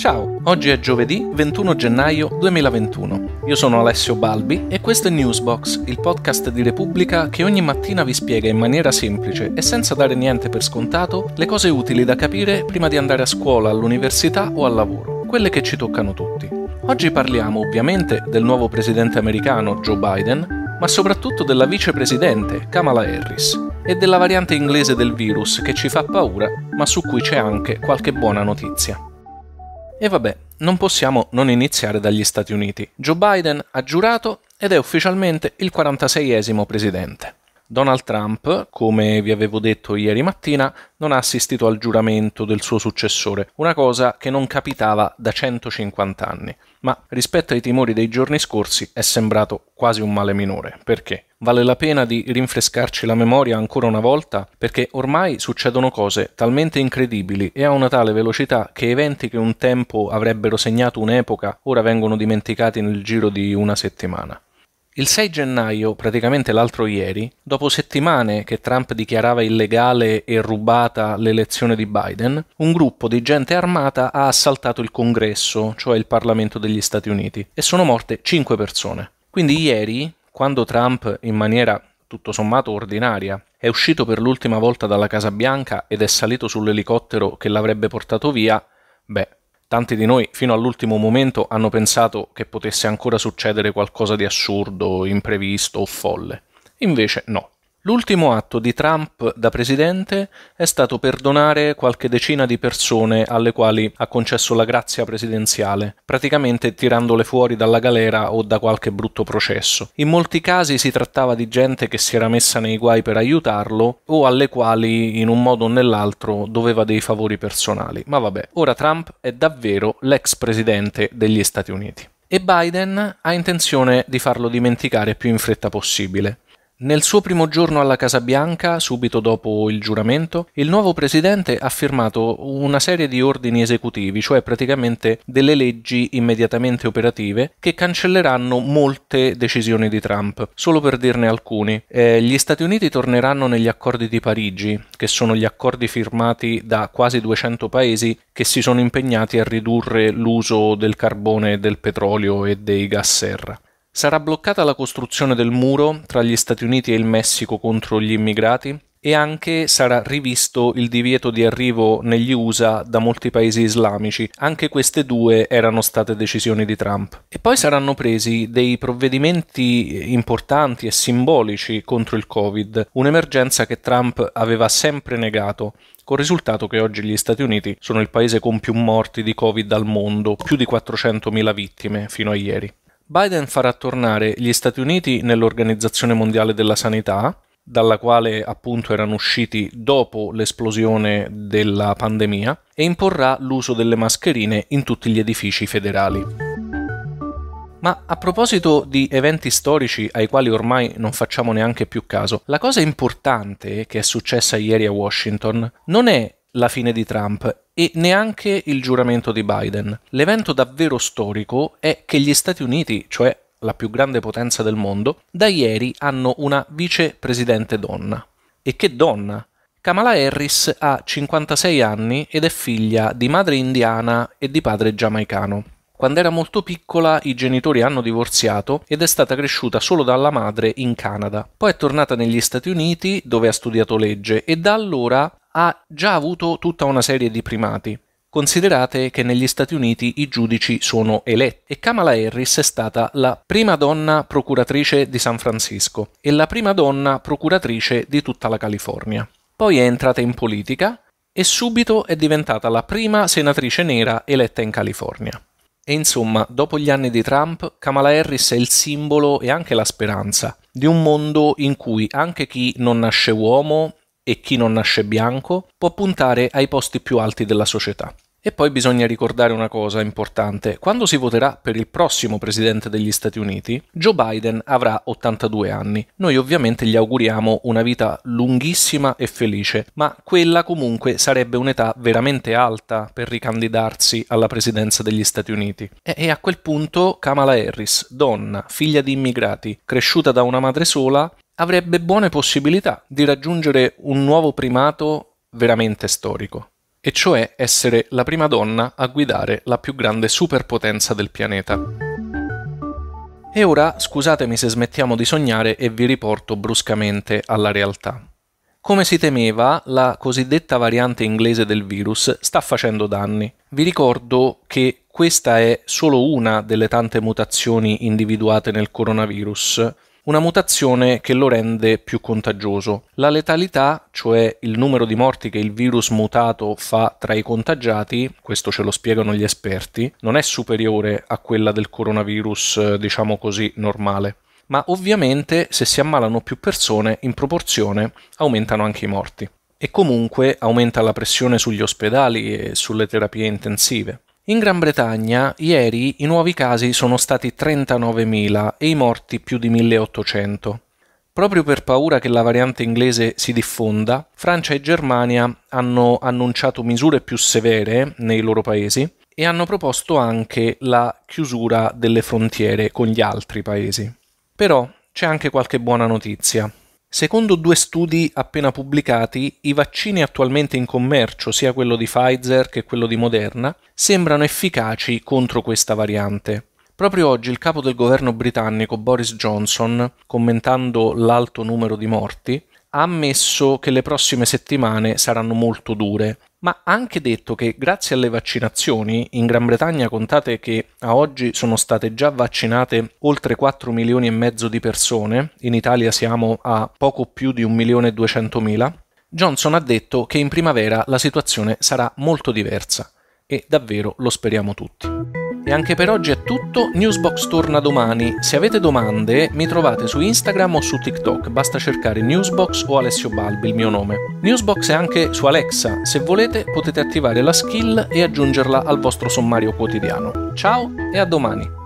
Ciao, oggi è giovedì 21 gennaio 2021. Io sono Alessio Balbi e questo è Newsbox, il podcast di Repubblica che ogni mattina vi spiega in maniera semplice e senza dare niente per scontato le cose utili da capire prima di andare a scuola, all'università o al lavoro, quelle che ci toccano tutti. Oggi parliamo ovviamente del nuovo presidente americano Joe Biden, ma soprattutto della vicepresidente Kamala Harris e della variante inglese del virus che ci fa paura, ma su cui c'è anche qualche buona notizia. E vabbè, non possiamo non iniziare dagli Stati Uniti. Joe Biden ha giurato ed è ufficialmente il 46esimo presidente. Donald Trump, come vi avevo detto ieri mattina, non ha assistito al giuramento del suo successore, una cosa che non capitava da 150 anni. Ma rispetto ai timori dei giorni scorsi è sembrato quasi un male minore. Perché? Vale la pena di rinfrescarci la memoria ancora una volta perché ormai succedono cose talmente incredibili e a una tale velocità che eventi che un tempo avrebbero segnato un'epoca ora vengono dimenticati nel giro di una settimana. Il 6 gennaio, praticamente l'altro ieri, dopo settimane che Trump dichiarava illegale e rubata l'elezione di Biden, un gruppo di gente armata ha assaltato il Congresso, cioè il Parlamento degli Stati Uniti, e sono morte 5 persone. Quindi ieri, quando Trump, in maniera tutto sommato ordinaria, è uscito per l'ultima volta dalla Casa Bianca ed è salito sull'elicottero che l'avrebbe portato via, beh, Tanti di noi fino all'ultimo momento hanno pensato che potesse ancora succedere qualcosa di assurdo, imprevisto o folle. Invece no. L'ultimo atto di Trump da presidente è stato perdonare qualche decina di persone alle quali ha concesso la grazia presidenziale, praticamente tirandole fuori dalla galera o da qualche brutto processo. In molti casi si trattava di gente che si era messa nei guai per aiutarlo o alle quali in un modo o nell'altro doveva dei favori personali. Ma vabbè, ora Trump è davvero l'ex presidente degli Stati Uniti. E Biden ha intenzione di farlo dimenticare più in fretta possibile. Nel suo primo giorno alla Casa Bianca, subito dopo il giuramento, il nuovo presidente ha firmato una serie di ordini esecutivi, cioè praticamente delle leggi immediatamente operative che cancelleranno molte decisioni di Trump. Solo per dirne alcuni, eh, gli Stati Uniti torneranno negli accordi di Parigi, che sono gli accordi firmati da quasi 200 paesi che si sono impegnati a ridurre l'uso del carbone, del petrolio e dei gas serra. Sarà bloccata la costruzione del muro tra gli Stati Uniti e il Messico contro gli immigrati e anche sarà rivisto il divieto di arrivo negli USA da molti paesi islamici, anche queste due erano state decisioni di Trump. E poi saranno presi dei provvedimenti importanti e simbolici contro il Covid, un'emergenza che Trump aveva sempre negato, col risultato che oggi gli Stati Uniti sono il paese con più morti di Covid al mondo, più di 400.000 vittime fino a ieri. Biden farà tornare gli Stati Uniti nell'Organizzazione Mondiale della Sanità, dalla quale appunto erano usciti dopo l'esplosione della pandemia, e imporrà l'uso delle mascherine in tutti gli edifici federali. Ma a proposito di eventi storici ai quali ormai non facciamo neanche più caso, la cosa importante che è successa ieri a Washington non è la fine di Trump e neanche il giuramento di Biden. L'evento davvero storico è che gli Stati Uniti, cioè la più grande potenza del mondo, da ieri hanno una vicepresidente donna. E che donna! Kamala Harris ha 56 anni ed è figlia di madre indiana e di padre giamaicano. Quando era molto piccola i genitori hanno divorziato ed è stata cresciuta solo dalla madre in Canada. Poi è tornata negli Stati Uniti dove ha studiato legge e da allora ha già avuto tutta una serie di primati. Considerate che negli Stati Uniti i giudici sono eletti e Kamala Harris è stata la prima donna procuratrice di San Francisco e la prima donna procuratrice di tutta la California. Poi è entrata in politica e subito è diventata la prima senatrice nera eletta in California. E insomma, dopo gli anni di Trump, Kamala Harris è il simbolo e anche la speranza di un mondo in cui anche chi non nasce uomo e chi non nasce bianco può puntare ai posti più alti della società. E poi bisogna ricordare una cosa importante. Quando si voterà per il prossimo presidente degli Stati Uniti, Joe Biden avrà 82 anni. Noi ovviamente gli auguriamo una vita lunghissima e felice, ma quella comunque sarebbe un'età veramente alta per ricandidarsi alla presidenza degli Stati Uniti. E, a quel punto Kamala Harris, donna, figlia di immigrati, cresciuta da una madre sola, avrebbe buone possibilità di raggiungere un nuovo primato veramente storico, e cioè essere la prima donna a guidare la più grande superpotenza del pianeta. E ora scusatemi se smettiamo di sognare e vi riporto bruscamente alla realtà. Come si temeva, la cosiddetta variante inglese del virus sta facendo danni. Vi ricordo che questa è solo una delle tante mutazioni individuate nel coronavirus, una mutazione che lo rende più contagioso. La letalità, cioè il numero di morti che il virus mutato fa tra i contagiati, questo ce lo spiegano gli esperti, non è superiore a quella del coronavirus, eh, diciamo così, normale. Ma ovviamente se si ammalano più persone, in proporzione aumentano anche i morti. E comunque aumenta la pressione sugli ospedali e sulle terapie intensive. In Gran Bretagna ieri i nuovi casi sono stati 39.000 e i morti più di 1.800. Proprio per paura che la variante inglese si diffonda, Francia e Germania hanno annunciato misure più severe nei loro paesi e hanno proposto anche la chiusura delle frontiere con gli altri paesi. Però c'è anche qualche buona notizia. Secondo due studi appena pubblicati, i vaccini attualmente in commercio, sia quello di Pfizer che quello di Moderna, sembrano efficaci contro questa variante. Proprio oggi il capo del governo britannico Boris Johnson, commentando l'alto numero di morti, ha ammesso che le prossime settimane saranno molto dure ma ha anche detto che grazie alle vaccinazioni in Gran Bretagna contate che a oggi sono state già vaccinate oltre 4 milioni e mezzo di persone, in Italia siamo a poco più di 1 milione e 200 mila, Johnson ha detto che in primavera la situazione sarà molto diversa e davvero lo speriamo tutti. E anche per oggi è tutto, Newsbox torna domani. Se avete domande mi trovate su Instagram o su TikTok, basta cercare Newsbox o Alessio Balbi, il mio nome. Newsbox è anche su Alexa, se volete potete attivare la skill e aggiungerla al vostro sommario quotidiano. Ciao e a domani!